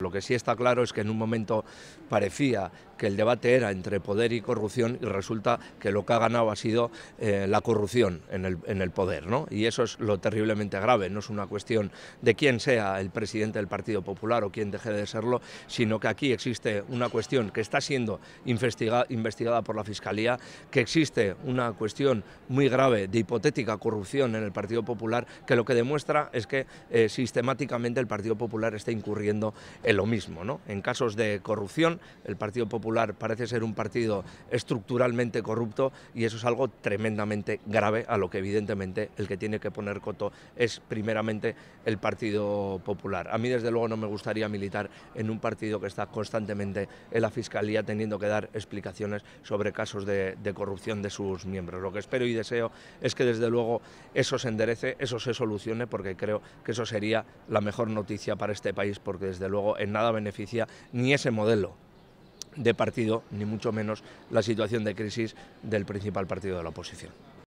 Lo que sí está claro es que en un momento parecía que el debate era entre poder y corrupción y resulta que lo que ha ganado ha sido eh, la corrupción en el, poder. ¿no? Y eso es lo terriblemente grave, no es una cuestión de quién sea el presidente del Partido Popular o quién deje de serlo, sino que aquí existe una cuestión que está siendo investigada por la Fiscalía, que existe una cuestión muy grave de hipotética corrupción en el Partido Popular, que lo que demuestra es que eh, sistemáticamente el Partido Popular está incurriendo en lo mismo. ¿no? En casos de corrupción, el Partido Popular parece ser un partido estructuralmente corrupto y eso es algo tremendamente grave a lo que evidentemente el que tiene que poner coto es primeramente el Partido Popular. A mí desde luego no me gustaría militar en un partido que está constantemente en la Fiscalía teniendo que dar explicaciones sobre casos de corrupción de sus miembros. Lo que espero y deseo es que desde luego eso se enderece, eso se solucione, porque creo que eso sería la mejor noticia para este país, porque desde luego en nada beneficia ni ese modelo de partido, ni mucho menos la situación de crisis del principal partido de la oposición.